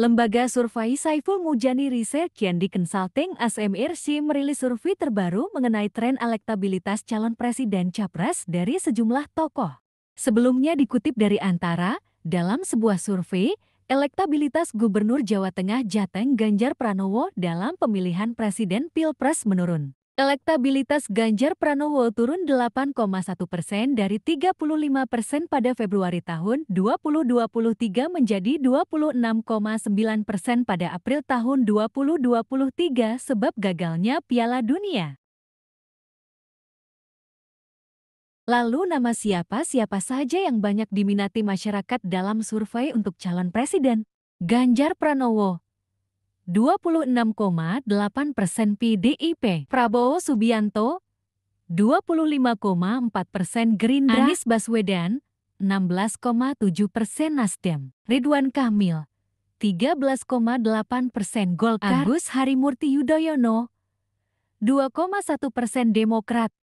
Lembaga Survei Saiful Mujani Research Yandi Consulting SMRC merilis survei terbaru mengenai tren elektabilitas calon presiden capres dari sejumlah tokoh. Sebelumnya dikutip dari Antara, dalam sebuah survei, elektabilitas Gubernur Jawa Tengah Jateng Ganjar Pranowo dalam pemilihan presiden Pilpres menurun. Elektabilitas Ganjar Pranowo turun 8,1 persen dari 35 persen pada Februari tahun 2023 menjadi 26,9 persen pada April tahun 2023 sebab gagalnya Piala Dunia. Lalu nama siapa-siapa saja yang banyak diminati masyarakat dalam survei untuk calon presiden? Ganjar Pranowo, 26,8 persen PDIP. Prabowo Subianto, 25,4 persen Gerindra. Anies Baswedan, 16,7 persen Nasdem. Ridwan Kamil, 13,8 persen Golkar. Agus Harimurti Yudhoyono, 2,1 persen Demokrat.